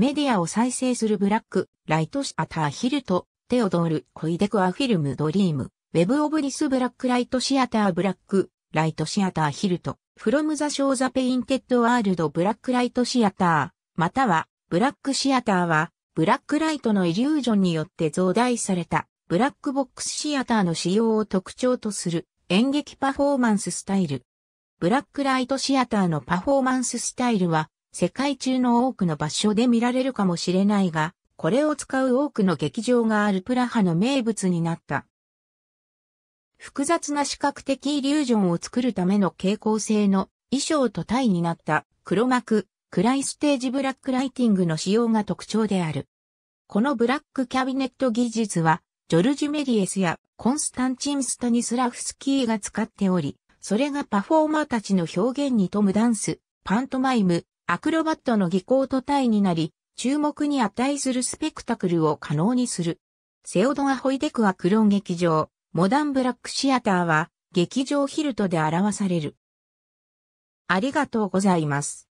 メディアを再生するブラック、ライトシアターヒルト、テオドール、コイデコアフィルムドリーム、ウェブオブリスブラックライトシアターブラック、ライトシアターヒルト、フロムザショーザペインテッドワールドブラックライトシアター、または、ブラックシアターは、ブラックライトのイリュージョンによって増大された、ブラックボックスシアターの使用を特徴とする演劇パフォーマンススタイル。ブラックライトシアターのパフォーマンススタイルは、世界中の多くの場所で見られるかもしれないが、これを使う多くの劇場があるプラハの名物になった。複雑な視覚的イリュージョンを作るための傾向性の衣装と体になった黒幕、暗いステージブラックライティングの使用が特徴である。このブラックキャビネット技術は、ジョルジュ・メリエスやコンスタンチン・スタニスラフスキーが使っており、それがパフォーマーたちの表現に富むダンス、パントマイム、アクロバットの技巧と体になり、注目に値するスペクタクルを可能にする。セオドア・ホイデクアクロン劇場、モダンブラックシアターは、劇場ヒルトで表される。ありがとうございます。